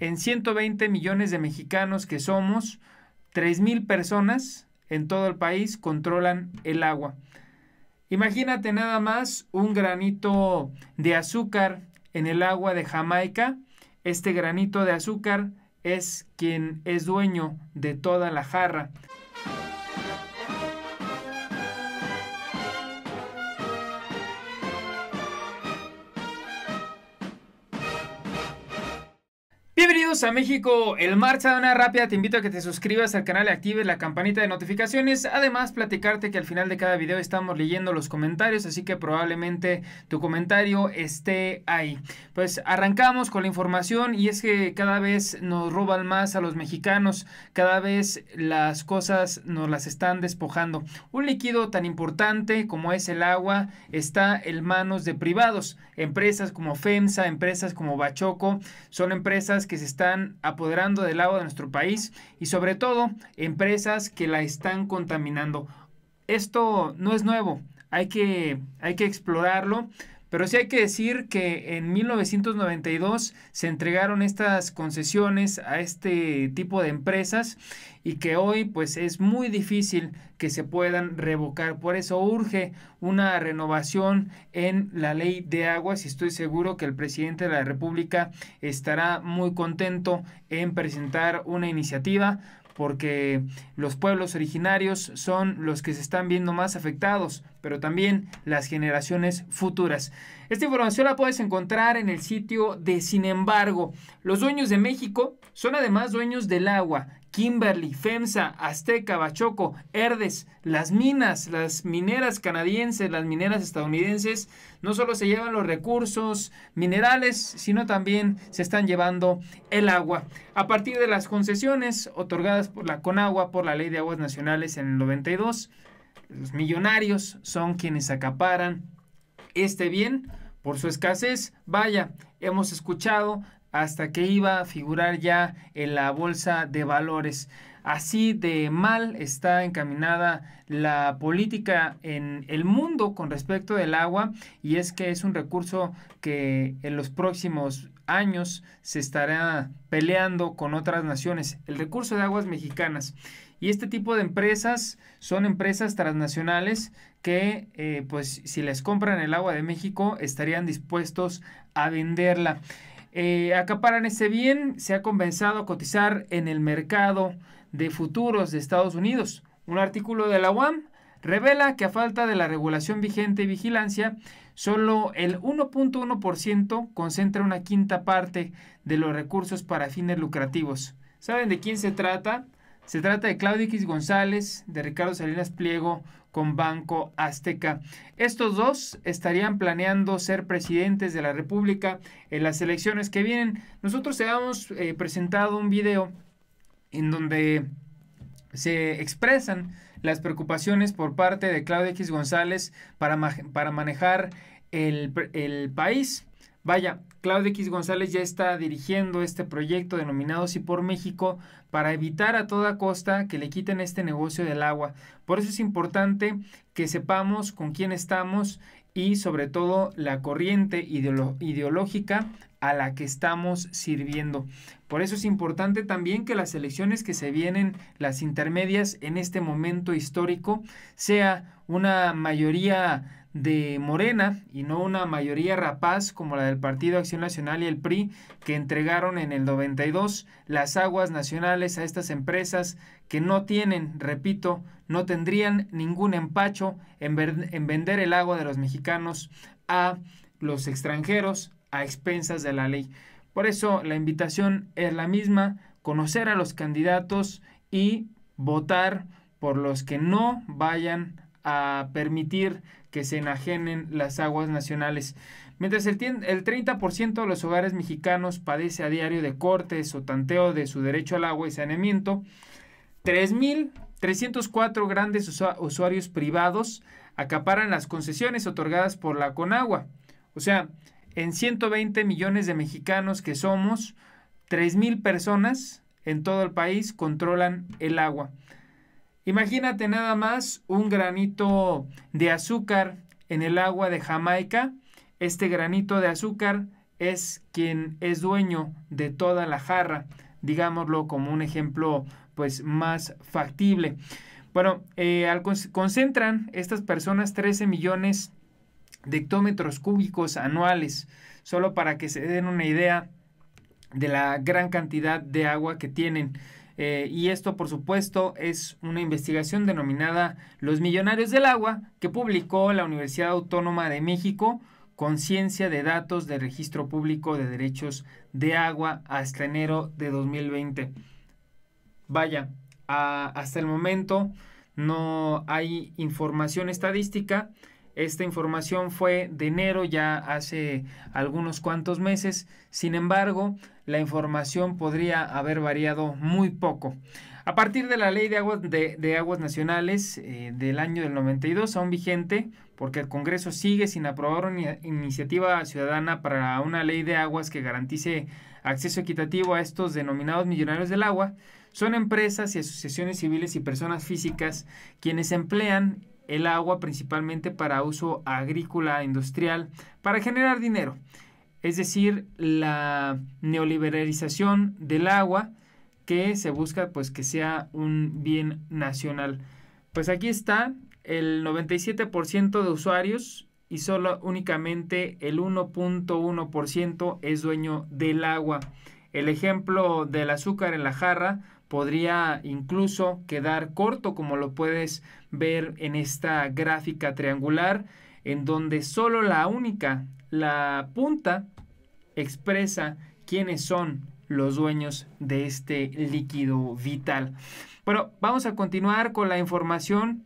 en 120 millones de mexicanos que somos, mil personas en todo el país controlan el agua. Imagínate nada más un granito de azúcar en el agua de Jamaica. Este granito de azúcar es quien es dueño de toda la jarra. Bienvenidos a México, el marcha de una rápida. Te invito a que te suscribas al canal y actives la campanita de notificaciones. Además, platicarte que al final de cada video estamos leyendo los comentarios, así que probablemente tu comentario esté ahí. Pues arrancamos con la información y es que cada vez nos roban más a los mexicanos, cada vez las cosas nos las están despojando. Un líquido tan importante como es el agua está en manos de privados. Empresas como FEMSA, empresas como Bachoco, son empresas que se están apoderando del agua de nuestro país y sobre todo empresas que la están contaminando. Esto no es nuevo, hay que, hay que explorarlo pero sí hay que decir que en 1992 se entregaron estas concesiones a este tipo de empresas y que hoy pues es muy difícil que se puedan revocar. Por eso urge una renovación en la ley de aguas y estoy seguro que el presidente de la República estará muy contento en presentar una iniciativa porque los pueblos originarios son los que se están viendo más afectados, pero también las generaciones futuras. Esta información la puedes encontrar en el sitio de Sin embargo. Los dueños de México son además dueños del agua, Kimberly, FEMSA, Azteca, Bachoco, Herdes, las minas, las mineras canadienses, las mineras estadounidenses, no solo se llevan los recursos minerales, sino también se están llevando el agua. A partir de las concesiones otorgadas por la Conagua por la Ley de Aguas Nacionales en el 92, los millonarios son quienes acaparan este bien por su escasez. Vaya, hemos escuchado hasta que iba a figurar ya en la bolsa de valores. Así de mal está encaminada la política en el mundo con respecto del agua y es que es un recurso que en los próximos años se estará peleando con otras naciones, el recurso de aguas mexicanas. Y este tipo de empresas son empresas transnacionales que, eh, pues, si les compran el agua de México, estarían dispuestos a venderla. Eh, acaparan ese bien, se ha comenzado a cotizar en el mercado de futuros de Estados Unidos. Un artículo de la UAM revela que a falta de la regulación vigente y vigilancia, solo el 1.1% concentra una quinta parte de los recursos para fines lucrativos. ¿Saben de quién se trata? Se trata de Claudio X González, de Ricardo Salinas Pliego con Banco Azteca. Estos dos estarían planeando ser presidentes de la República en las elecciones que vienen. Nosotros hemos eh, presentado un video en donde se expresan las preocupaciones por parte de Claudio X González para, para manejar el, el país. Vaya, Claudio X González ya está dirigiendo este proyecto denominado Si por México para evitar a toda costa que le quiten este negocio del agua. Por eso es importante que sepamos con quién estamos y sobre todo la corriente ideológica a la que estamos sirviendo. Por eso es importante también que las elecciones que se vienen, las intermedias en este momento histórico, sea una mayoría de Morena y no una mayoría rapaz como la del Partido Acción Nacional y el PRI que entregaron en el 92 las aguas nacionales a estas empresas que no tienen, repito, no tendrían ningún empacho en, en vender el agua de los mexicanos a los extranjeros a expensas de la ley. Por eso la invitación es la misma, conocer a los candidatos y votar por los que no vayan a permitir que se enajenen las aguas nacionales. Mientras el, 30% de los hogares mexicanos padece a diario de cortes o tanteo de su derecho al agua y saneamiento, 3.304 grandes usuarios privados acaparan las concesiones otorgadas por la Conagua. O sea, en 120 millones de mexicanos que somos, 3.000 personas en todo el país controlan el agua. Imagínate nada más un granito de azúcar en el agua de Jamaica. Este granito de azúcar es quien es dueño de toda la jarra, digámoslo como un ejemplo pues más factible. Bueno, eh, concentran estas personas 13 millones de hectómetros cúbicos anuales, solo para que se den una idea de la gran cantidad de agua que tienen. Eh, y esto, por supuesto, es una investigación denominada Los Millonarios del Agua, que publicó la Universidad Autónoma de México, ciencia de Datos de Registro Público de Derechos de Agua, hasta enero de 2020. Vaya, hasta el momento no hay información estadística esta información fue de enero, ya hace algunos cuantos meses. Sin embargo, la información podría haber variado muy poco. A partir de la ley de aguas, de, aguas nacionales eh, del año del 92, aún vigente, porque el Congreso sigue sin aprobar una iniciativa ciudadana para una ley de aguas que garantice acceso equitativo a estos denominados millonarios del agua, son empresas y asociaciones civiles y personas físicas quienes emplean el agua principalmente para uso agrícola, industrial, para generar dinero. Es decir, la neoliberalización del agua que se busca pues que sea un bien nacional. Pues aquí está el 97% de usuarios y solo únicamente el 1.1% es dueño del agua. El ejemplo del azúcar en la jarra podría incluso quedar corto, como lo puedes ver en esta gráfica triangular, en donde solo la única, la punta, expresa quiénes son los dueños de este líquido vital. Bueno, vamos a continuar con la información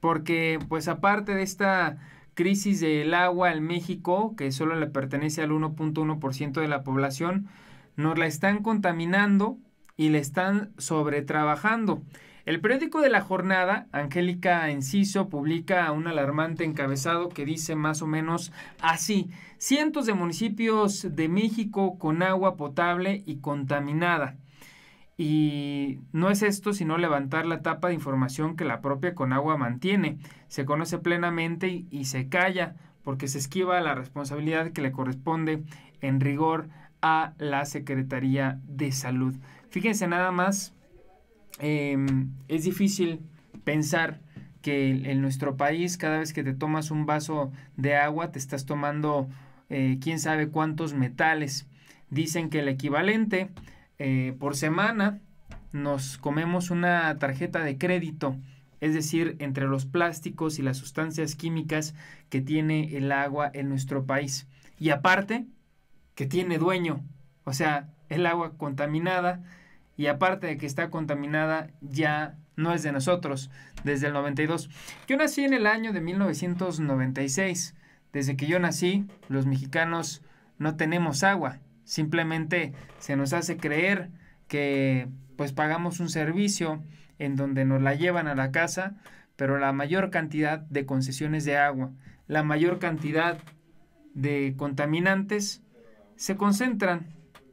porque pues aparte de esta crisis del agua en México, que solo le pertenece al 1.1% de la población, nos la están contaminando y le están sobretrabajando. El periódico de la jornada, Angélica Enciso, publica un alarmante encabezado que dice más o menos así, cientos de municipios de México con agua potable y contaminada. Y no es esto sino levantar la tapa de información que la propia Conagua mantiene. Se conoce plenamente y, y se calla porque se esquiva la responsabilidad que le corresponde en rigor a la Secretaría de Salud. Fíjense nada más, em, es difícil pensar que en nuestro país cada vez que te tomas un vaso de agua te estás tomando eh, quién sabe cuántos metales. Dicen que el equivalente eh, por semana nos comemos una tarjeta de crédito, es decir, entre los plásticos y las sustancias químicas que tiene el agua en nuestro país. Y aparte, que tiene dueño. O sea, el agua contaminada y aparte de que está contaminada ya no es de nosotros, desde el 92. Yo nací en el año de 1996. Desde que yo nací, los mexicanos no tenemos agua. Simplemente se nos hace creer que pues pagamos un servicio en donde nos la llevan a la casa, pero la mayor cantidad de concesiones de agua, la mayor cantidad de contaminantes se concentran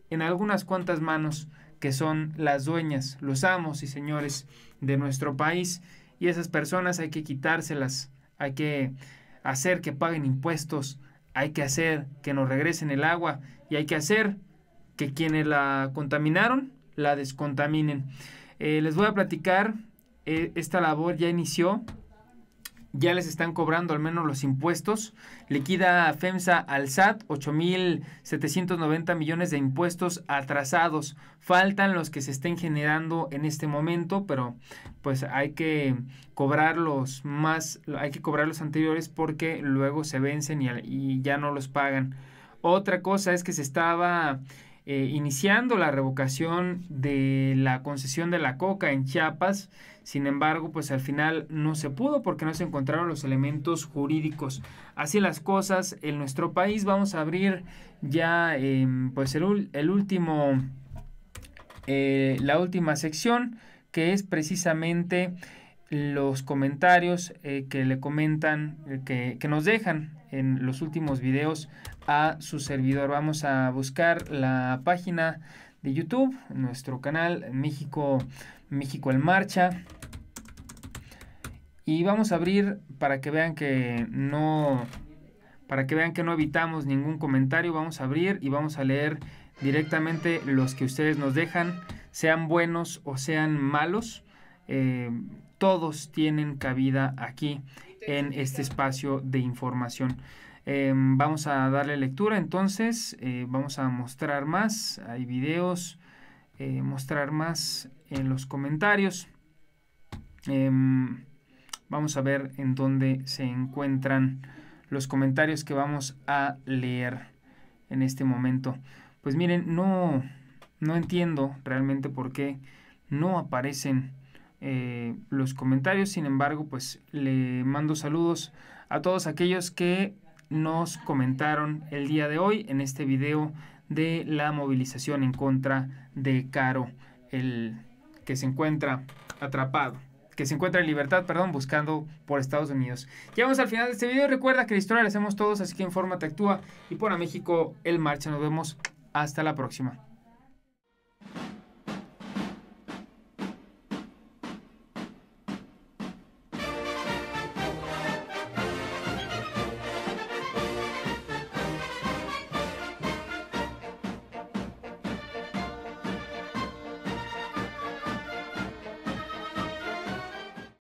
en algunas cuantas manos que son las dueñas, los amos y señores de nuestro país. Y esas personas hay que quitárselas, hay que hacer que paguen impuestos, hay que hacer que nos regresen el agua y hay que hacer que quienes la contaminaron la descontaminen. Eh, les voy a platicar, eh, esta labor ya inició, ya les están cobrando al menos los impuestos. Liquida FEMSA al SAT 8.790 millones de impuestos atrasados. Faltan los que se estén generando en este momento, pero pues hay que cobrar los más, hay que cobrar los anteriores porque luego se vencen y ya no los pagan. Otra cosa es que se estaba eh, iniciando la revocación de la concesión de la coca en Chiapas. Sin embargo, pues al final no se pudo porque no se encontraron los elementos jurídicos. Así las cosas en nuestro país. Vamos a abrir ya em, pues el, último, eh, la última sección que es precisamente los comentarios eh, que le comentan, eh, que, nos dejan en los últimos videos a su servidor. Vamos a buscar la página de YouTube, nuestro canal México, México en Marcha. Y vamos a abrir para que vean que no, para que vean que no evitamos ningún comentario, vamos a abrir y vamos a leer directamente los que ustedes nos dejan, sean buenos o sean malos. Eh, todos tienen cabida aquí en este espacio de información. Em, vamos a darle lectura entonces, eh, vamos a mostrar más, hay videos, eh, mostrar más en los comentarios. Em, vamos a ver en dónde se encuentran los comentarios que vamos a leer en este momento. Pues miren, no, no entiendo realmente por qué no aparecen eh, los comentarios. Sin embargo, pues le mando saludos a todos aquellos que nos comentaron el día de hoy en este video de la movilización en contra de Caro, el que se encuentra atrapado que se encuentra en libertad, perdón, buscando por Estados Unidos. Llegamos al final de este video. Recuerda que la historia la hacemos todos, así que te actúa y por a México el marcha. Nos vemos hasta la próxima.